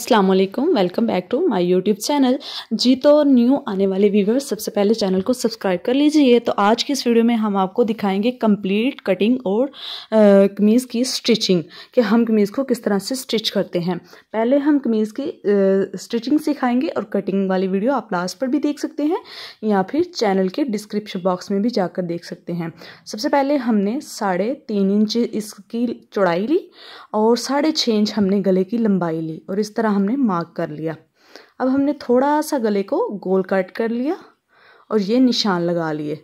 Aslam welcome back to my YouTube channel जी तो new आने वाले व्यूवर्स सबसे पहले चैनल को सब्सक्राइब कर लीजिए तो आज की इस वीडियो में हम आपको दिखाएंगे कंप्लीट कटिंग और कमीज़ की स्टिचिंग कि हम कमीज़ को किस तरह से स्टिच करते हैं पहले हम कमीज़ की स्टिचिंग सिखाएंगे और कटिंग वाली वीडियो आप लास्ट पर भी देख सकते हैं या फिर चैनल के डिस्क्रिप्शन बॉक्स में भी जाकर देख सकते हैं सबसे पहले हमने साढ़े तीन इंच इसकी चौड़ाई ली और साढ़े छः इंच हमने गले की लंबाई ली और इस तरह हमने मार्क कर लिया अब हमने थोड़ा सा गले को गोल कट कर लिया और ये निशान लगा लिए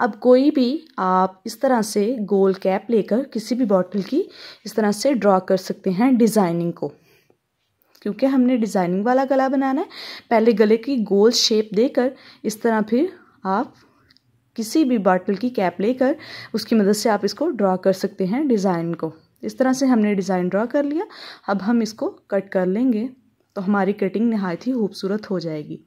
अब कोई भी आप इस तरह से गोल कैप लेकर किसी भी बॉटल की इस तरह से ड्रा कर सकते हैं डिज़ाइनिंग को क्योंकि हमने डिज़ाइनिंग वाला गला बनाना है पहले गले की गोल शेप देकर इस तरह फिर आप किसी भी बॉटल की कैप लेकर उसकी मदद से आप इसको ड्रा कर सकते हैं डिज़ाइन को इस तरह से हमने डिज़ाइन ड्रा कर लिया अब हम इसको कट कर लेंगे तो हमारी कटिंग नहायत ही खूबसूरत हो जाएगी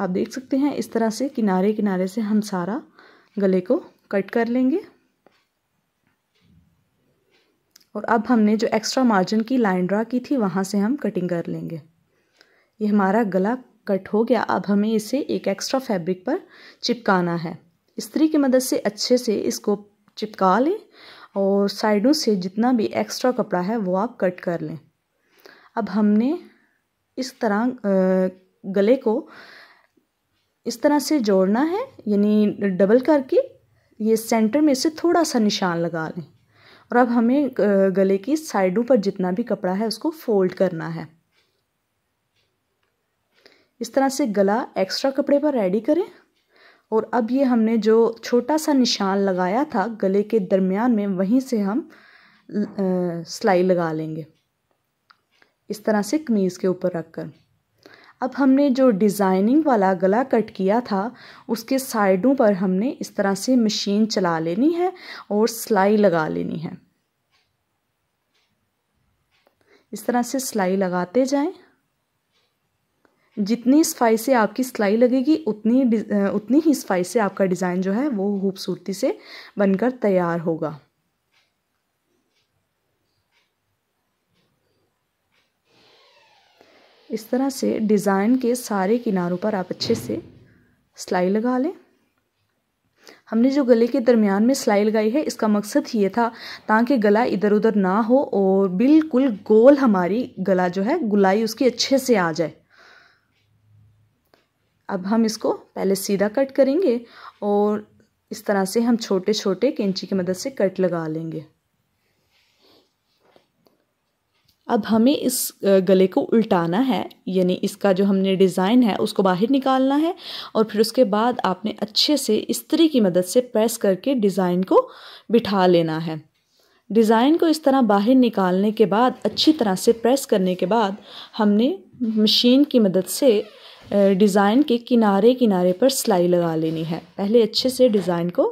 आप देख सकते हैं इस तरह से किनारे किनारे से हम सारा गले को कट कर लेंगे और अब हमने जो एक्स्ट्रा मार्जिन की लाइन ड्रा की थी वहाँ से हम कटिंग कर लेंगे ये हमारा गला कट हो गया अब हमें इसे एक एक्स्ट्रा फैब्रिक पर चिपकाना है स्त्री की मदद से अच्छे से इसको चिपका लें और साइडों से जितना भी एक्स्ट्रा कपड़ा है वो आप कट कर लें अब हमने इस तरह गले को इस तरह से जोड़ना है यानी डबल करके ये सेंटर में से थोड़ा सा निशान लगा लें और अब हमें गले की साइडों पर जितना भी कपड़ा है उसको फोल्ड करना है इस तरह से गला एक्स्ट्रा कपड़े पर रेडी करें और अब ये हमने जो छोटा सा निशान लगाया था गले के दरमियान में वहीं से हम सिलाई लगा लेंगे इस तरह से कमीज़ के ऊपर रख कर अब हमने जो डिज़ाइनिंग वाला गला कट किया था उसके साइडों पर हमने इस तरह से मशीन चला लेनी है और सिलाई लगा लेनी है इस तरह से सिलाई लगाते जाएं जितनी सफाई से आपकी सिलाई लगेगी उतनी उतनी ही सफाई से आपका डिज़ाइन जो है वो खूबसूरती से बनकर तैयार होगा इस तरह से डिज़ाइन के सारे किनारों पर आप अच्छे से सिलाई लगा लें हमने जो गले के दरमियान में सिलाई लगाई है इसका मकसद ये था ताकि गला इधर उधर ना हो और बिल्कुल गोल हमारी गला जो है गुलाई उसकी अच्छे से आ जाए अब हम इसको पहले सीधा कट करेंगे और इस तरह से हम छोटे छोटे कैंची की मदद से कट लगा लेंगे अब हमें इस गले को उल्टाना है यानी इसका जो हमने डिज़ाइन है उसको बाहर निकालना है और फिर उसके बाद आपने अच्छे से इस्त्री की मदद से प्रेस करके डिज़ाइन को बिठा लेना है डिज़ाइन को इस तरह बाहर निकालने के बाद अच्छी तरह से प्रेस करने के बाद हमने मशीन की मदद से डिज़ाइन के किनारे किनारे पर सिलाई लगा लेनी है पहले अच्छे से डिज़ाइन को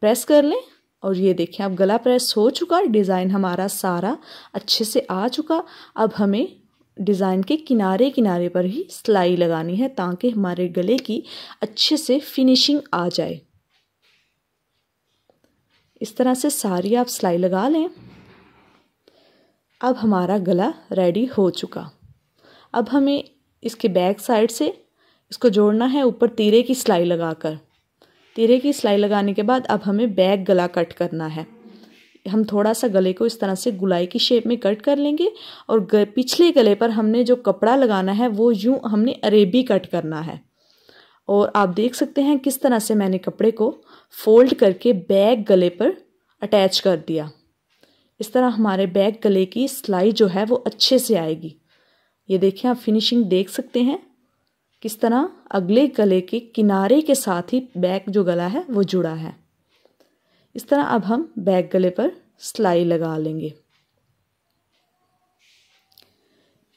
प्रेस कर लें और ये देखें अब गला प्रेस हो चुका डिज़ाइन हमारा सारा अच्छे से आ चुका अब हमें डिज़ाइन के किनारे किनारे पर ही सिलाई लगानी है ताकि हमारे गले की अच्छे से फिनिशिंग आ जाए इस तरह से सारी आप सिलाई लगा लें अब हमारा गला रेडी हो चुका अब हमें इसके बैक साइड से इसको जोड़ना है ऊपर तीरे की सिलाई लगाकर तीरे की सिलाई लगाने के बाद अब हमें बैक गला कट करना है हम थोड़ा सा गले को इस तरह से गुलाई की शेप में कट कर लेंगे और ग, पिछले गले पर हमने जो कपड़ा लगाना है वो यूँ हमने अरेबी कट करना है और आप देख सकते हैं किस तरह से मैंने कपड़े को फोल्ड करके बैग गले पर अटैच कर दिया इस तरह हमारे बैग गले की सिलाई जो है वो अच्छे से आएगी ये देखिए आप फिनिशिंग देख सकते हैं किस तरह अगले गले के किनारे के साथ ही बैक जो गला है वो जुड़ा है इस तरह अब हम बैक गले पर सिलाई लगा लेंगे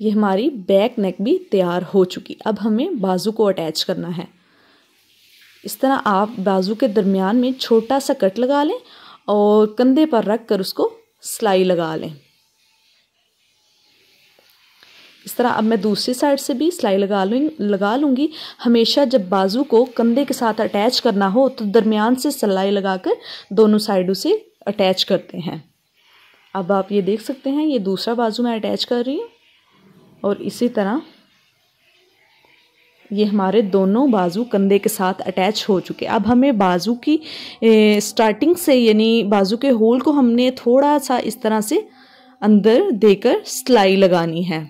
ये हमारी बैक नेक भी तैयार हो चुकी अब हमें बाजू को अटैच करना है इस तरह आप बाजू के दरमियान में छोटा सा कट लगा लें और कंधे पर रख कर उसको सिलाई लगा लें इस तरह अब मैं दूसरी साइड से भी सिलाई लगा लूँ लगा लूँगी हमेशा जब बाजू को कंधे के साथ अटैच करना हो तो दरमियान से सिलाई लगाकर दोनों साइडों से अटैच करते हैं अब आप ये देख सकते हैं ये दूसरा बाजू मैं अटैच कर रही हूँ और इसी तरह ये हमारे दोनों बाजू कंधे के साथ अटैच हो चुके अब हमें बाजू की ए, स्टार्टिंग से यानी बाजू के होल को हमने थोड़ा सा इस तरह से अंदर देकर सिलाई लगानी है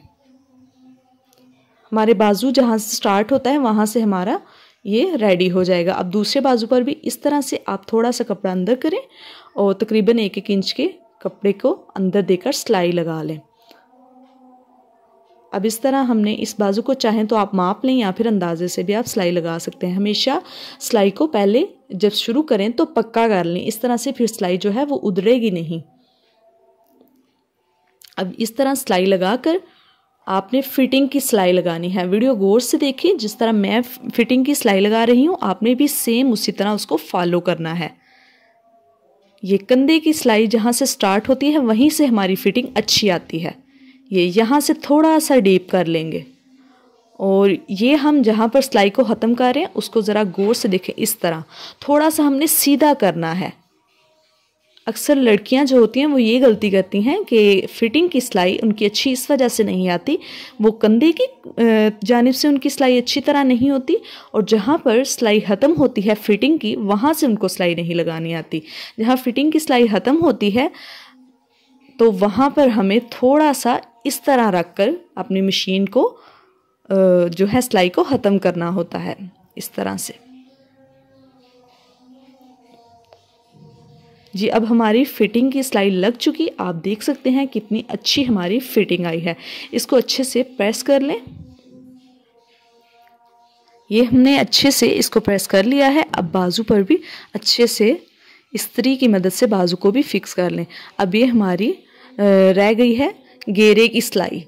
हमारे बाजू जहाँ से स्टार्ट होता है वहाँ से हमारा ये रेडी हो जाएगा अब दूसरे बाजू पर भी इस तरह से आप थोड़ा सा कपड़ा अंदर करें और तकरीबन एक एक इंच के कपड़े को अंदर देकर सिलाई लगा लें अब इस तरह हमने इस बाजू को चाहें तो आप माप लें या फिर अंदाजे से भी आप सिलाई लगा सकते हैं हमेशा सिलाई को पहले जब शुरू करें तो पक्का कर लें इस तरह से फिर सिलाई जो है वो उधरेगी नहीं अब इस तरह सिलाई लगाकर आपने फिटिंग की सिलाई लगानी है वीडियो गौर से देखिए जिस तरह मैं फिटिंग की सिलाई लगा रही हूँ आपने भी सेम उसी तरह उसको फॉलो करना है ये कंधे की सिलाई जहाँ से स्टार्ट होती है वहीं से हमारी फिटिंग अच्छी आती है ये यहाँ से थोड़ा सा डीप कर लेंगे और ये हम जहाँ पर सिलाई को ख़त्म कर रहे हैं उसको ज़रा गौर से देखें इस तरह थोड़ा सा हमने सीधा करना है अक्सर लड़कियां जो होती हैं वो ये गलती करती हैं कि फिटिंग की सिलाई उनकी अच्छी इस वजह से नहीं आती वो कंधे की जानब से उनकी सिलाई अच्छी तरह नहीं होती और जहाँ पर सिलाई ख़त्म होती है फिटिंग की वहाँ से उनको सिलाई नहीं लगानी आती जहाँ फिटिंग की सिलाई ख़त्म होती है तो वहाँ पर हमें थोड़ा सा इस तरह रख कर अपनी मशीन को जो है सिलाई को ख़त्म करना होता है इस तरह से जी अब हमारी फिटिंग की सिलाई लग चुकी आप देख सकते हैं कितनी अच्छी हमारी फिटिंग आई है इसको अच्छे से प्रेस कर लें ये हमने अच्छे से इसको प्रेस कर लिया है अब बाजू पर भी अच्छे से स्त्री की मदद से बाजू को भी फिक्स कर लें अब ये हमारी रह गई है घेरे की सिलाई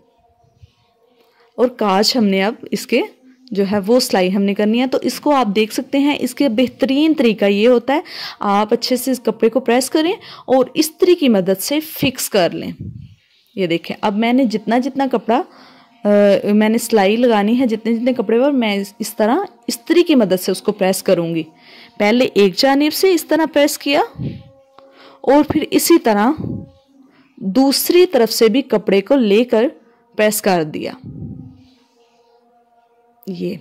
और काज हमने अब इसके जो है वो सिलाई हमने करनी है तो इसको आप देख सकते हैं इसके बेहतरीन तरीका ये होता है आप अच्छे से इस कपड़े को प्रेस करें और इस्त्री की मदद से फिक्स कर लें ये देखें अब मैंने जितना जितना कपड़ा आ, मैंने सिलाई लगानी है जितने जितने कपड़े पर मैं इस, इस तरह इस्त्री की मदद से उसको प्रेस करूँगी पहले एक जानब से इस तरह प्रेस किया और फिर इसी तरह दूसरी तरफ से भी कपड़े को लेकर प्रेस कर दिया ये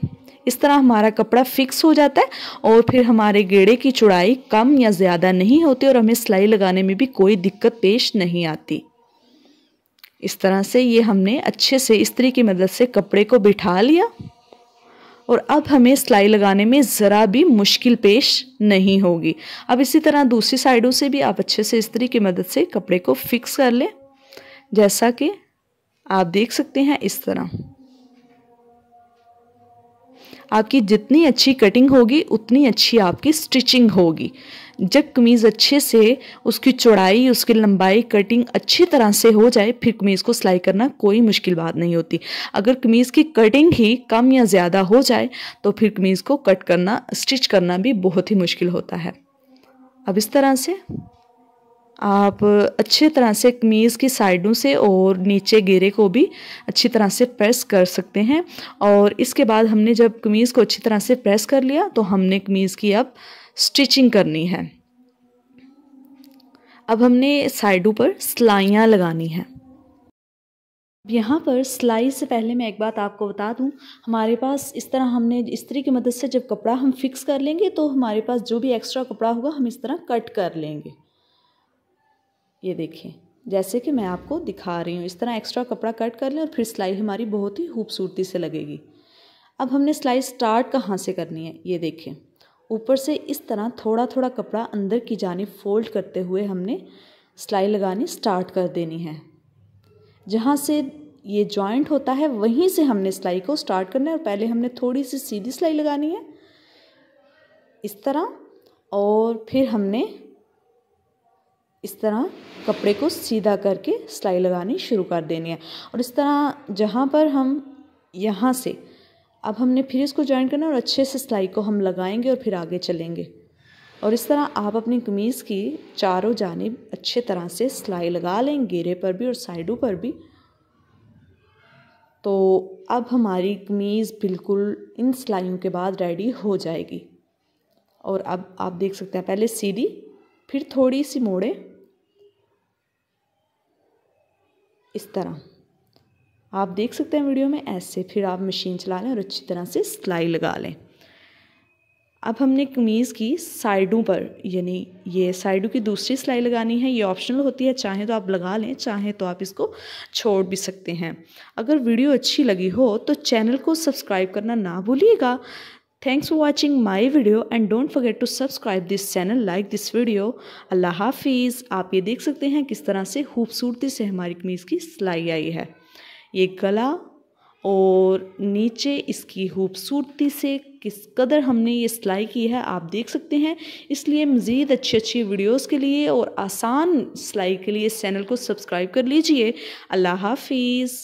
इस तरह हमारा कपड़ा फिक्स हो जाता है और फिर हमारे गेड़े की चौड़ाई कम या ज़्यादा नहीं होती और हमें सिलाई लगाने में भी कोई दिक्कत पेश नहीं आती इस तरह से ये हमने अच्छे से इस्त्री की मदद से कपड़े को बिठा लिया और अब हमें सिलाई लगाने में ज़रा भी मुश्किल पेश नहीं होगी अब इसी तरह दूसरी साइडों से भी आप अच्छे से इस्त्री की मदद से कपड़े को फिक्स कर लें जैसा कि आप देख सकते हैं इस तरह आपकी जितनी अच्छी कटिंग होगी उतनी अच्छी आपकी स्टिचिंग होगी जब कमीज़ अच्छे से उसकी चौड़ाई उसकी लंबाई कटिंग अच्छी तरह से हो जाए फिर कमीज़ को सिलाई करना कोई मुश्किल बात नहीं होती अगर कमीज़ की कटिंग ही कम या ज़्यादा हो जाए तो फिर कमीज़ को कट करना स्टिच करना भी बहुत ही मुश्किल होता है अब इस तरह से आप अच्छे तरह से कमीज़ की साइडों से और नीचे गेरे को भी अच्छी तरह से प्रेस कर सकते हैं और इसके बाद हमने जब कमीज़ को अच्छी तरह से प्रेस कर लिया तो हमने कमीज़ की अब स्टिचिंग करनी है अब हमने साइडों पर सिलाइयाँ लगानी हैं यहाँ पर सिलाई से पहले मैं एक बात आपको बता दूँ हमारे पास इस तरह हमने इस्त्री की मदद से जब कपड़ा हम फिक्स कर लेंगे तो हमारे पास जो भी एक्स्ट्रा कपड़ा होगा हम इस तरह कट कर लेंगे ये देखें जैसे कि मैं आपको दिखा रही हूँ इस तरह एक्स्ट्रा कपड़ा कट कर लें और फिर सिलाई हमारी बहुत ही खूबसूरती से लगेगी अब हमने सिलाई स्टार्ट कहाँ से करनी है ये देखें ऊपर से इस तरह थोड़ा थोड़ा कपड़ा अंदर की जानी फोल्ड करते हुए हमने सिलाई लगानी स्टार्ट कर देनी है जहाँ से ये जॉइंट होता है वहीं से हमने सिलाई को स्टार्ट करना है और पहले हमने थोड़ी सी सीधी सिलाई लगानी है इस तरह और फिर हमने इस तरह कपड़े को सीधा करके सिलाई लगानी शुरू कर देनी है और इस तरह जहाँ पर हम यहाँ से अब हमने फिर इसको ज्वाइन करना और अच्छे से सिलाई को हम लगाएंगे और फिर आगे चलेंगे और इस तरह आप अपनी कमीज़ की चारों जानब अच्छे तरह से सिलाई लगा लें घेरे पर भी और साइडों पर भी तो अब हमारी कमीज़ बिल्कुल इन सिलाइयों के बाद रेडी हो जाएगी और अब आप देख सकते हैं पहले सीधी फिर थोड़ी सी मोड़े इस तरह आप देख सकते हैं वीडियो में ऐसे फिर आप मशीन चला लें और अच्छी तरह से सिलाई लगा लें अब हमने कमीज़ की साइडों पर यानी ये साइडों की दूसरी सिलाई लगानी है ये ऑप्शनल होती है चाहे तो आप लगा लें चाहे तो आप इसको छोड़ भी सकते हैं अगर वीडियो अच्छी लगी हो तो चैनल को सब्सक्राइब करना ना भूलिएगा Thanks for watching my video and don't forget to subscribe this channel, like this video. अल्लाह हाफिज़ आप ये देख सकते हैं किस तरह से खूबसूरती से हमारी कमीज़ की सिलाई आई है ये गला और नीचे इसकी खूबसूरती से किस कदर हमने ये सिलाई की है आप देख सकते हैं इसलिए मज़ीद अच्छी अच्छी वीडियोस के लिए और आसान सिलाई के लिए इस चैनल को सब्सक्राइब कर लीजिए अल्लाह हाफिज़